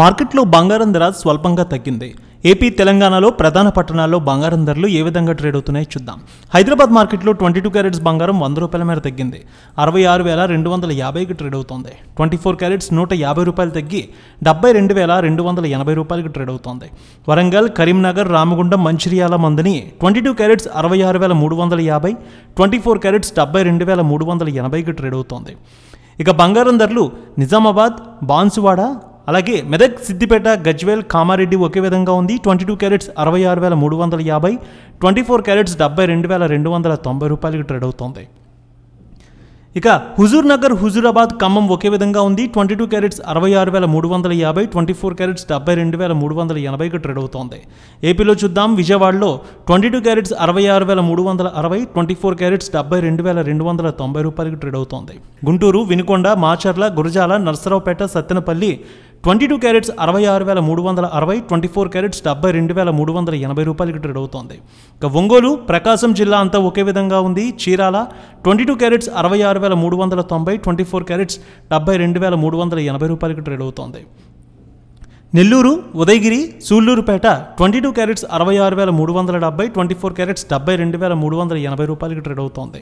మార్కెట్లో బంగారం ధర స్వల్పంగా తగ్గింది ఏపీ తెలంగాణలో ప్రధాన పట్టణాల్లో బంగారం ధరలు ఏ విధంగా ట్రేడ్ అవుతున్నాయో చూద్దాం హైదరాబాద్ మార్కెట్లో ట్వంటీ టూ క్యారెట్స్ బంగారం వంద రూపాయల మేర తగ్గింది అరవై ఆరు వేల రెండు వందల యాభైకి ట్రేడ్ అవుతోంది ట్వంటీ ఫోర్ క్యారెట్స్ నూట యాభై రూపాయలు తగ్గి డెబ్బై రెండు వేల రెండు వందల ఎనభై రూపాయలకి ట్రేడ్ అవుతోంది వరంగల్ కరీంనగర్ రామగుండం మంచిర్యాల మందని ట్వంటీ టూ క్యారెట్స్ అరవై ఆరు వేల మూడు వందల యాభై ట్వంటీ ఫోర్ క్యారెట్స్ డెబ్బై రెండు వేల మూడు వందల ఎనభైకి ట్రేడ్ అవుతోంది ఇక బంగారం ధరలు నిజామాబాద్ బాన్సువాడ అలాగే మెదక్ సిద్దిపేట గజ్వేల్ కామారెడ్డి ఒకే విధంగా ఉంది ట్వంటీ టూ క్యారెట్స్ అరవై ఆరు వేల మూడు వందల యాభై ట్వంటీ ఫోర్ క్యారెట్స్ డెబ్బై రెండు వేల రెండు వందల తొంభై రూపాయలకి ట్రేడ్ అవుతోంది ఇక హుజూర్ నగర్ హుజూరాబాద్ ఖమ్మం ఒకే విధంగా ఉంది ట్వంటీ టూ క్యారెట్స్ అరవై ఆరు వేల మూడు వందల యాభై ట్వంటీ ఫోర్ క్యారెట్స్ డెబ్బై రెండు వేల మూడు వందల ఎనభైకి ట్రేడ్ అవుతోంది ఏపీలో చూద్దాం విజయవాడలో ట్వంటీ టూ క్యారెట్స్ అరవై ఆరు వేల మూడు వందల అరవై ట్వంటీ ఫోర్ క్యారెట్స్ డెబ్బై రెండు వేల రెండు వందల తొంభై రూపాయలకి ట్రేడ్ అవుతోంది Guntur Vinukonda Macherla Gurazala Narasaraopet Sattenapalli twenty two carats అరవై ఆరు వేల మూడు వందల అరవై ట్వంటీ ఫోర్ క్యారెట్స్ డెబ్బై రెండు వేల మూడు వందల ఎనభై రూపాయలకి ట్రేడ్ అవుతోంది ఇక ఒంగోలు ప్రకాశం జిల్లా అంతా ఒకే విధంగా ఉంది చీరాల ట్వంటీ టూ క్యారెట్స్ అరవై ఆరు వేల మూడు వందల తొంభై ట్వంటీ ఫోర్ క్యారెట్స్ డెబ్బై రెండు వేల మూడు వందల ఎనభై రూపాయలకి ట్రేడ్ అవుతోంది Nellore Udayagiri Sullurpeta twenty two carats అరవై ఆరు వేల మూడు వందల డెబ్బై ట్వంటీ ఫోర్ క్యారెట్స్ డెబ్బై రెండు వేల మూడు వందల ఎనభై రూపాయలకి ట్రేడ్ అవుతోంది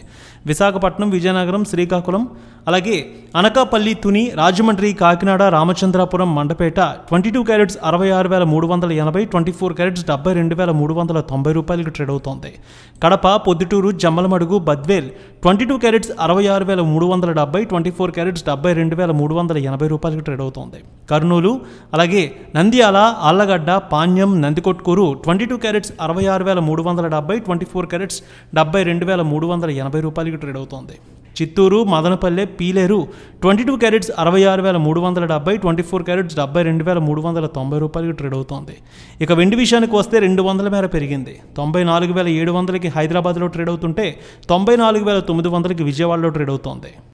విశాఖపట్నం విజయనగరం శ్రీకాకుళం అలాగే Anakapalli Tuni Rajahmundry Kakinada Ramachandrapuram Mandapeta twenty two carats అరవై ఆరు వేల మూడు వందల ఎనభై ట్వంటీ ఫోర్ క్యారెట్స్ డెబ్బై రెండు వేల మూడు వందల తొంభై రూపాయలకి ట్రేడ్ అవుతోంది Kadapa Proddatur Jammalamadugu Badvel twenty two carats అరవై ఆరు వేల మూడు వందల డెబ్బై ట్వంటీ ఫోర్ క్యారెట్స్ డెబ్బై రెండు వేల మూడు వందల ఎనభై రూపాయలకి ట్రేడ్ అవుతోంది కర్నూలు అలాగే Nandyal Allagadda Panyam Nandikotkur twenty two carats అరవై ఆరు వేల మూడు వందల డెబ్బై ట్వంటీ ఫోర్ క్యారెట్స్ డెబ్బై రెండు వేల మూడు వందల ఎనభై రూపాయలకి ట్రేడ్ అవుతోంది Chittoor Madanapalle Pileru twenty two carats అరవై ఆరు వేల మూడు వందల డెబ్బై ట్వంటీ ఫోర్ క్యారెట్స్ డెబ్బై రెండు వేల మూడు వందల తొంభై రూపాయలకి ట్రేడ్ అవుతోంది ఇక వెండి విషయానికి వస్తే రెండు వందల మేర పెరిగింది తొంభై నాలుగు వేల ఏడు వందలకి హైదరాబాద్లో ట్రేడ్ అవుతుంటే తొంభై నాలుగు వేల తొమ్మిది వందలకి విజయవాడలో ట్రేడ్ అవుతోంది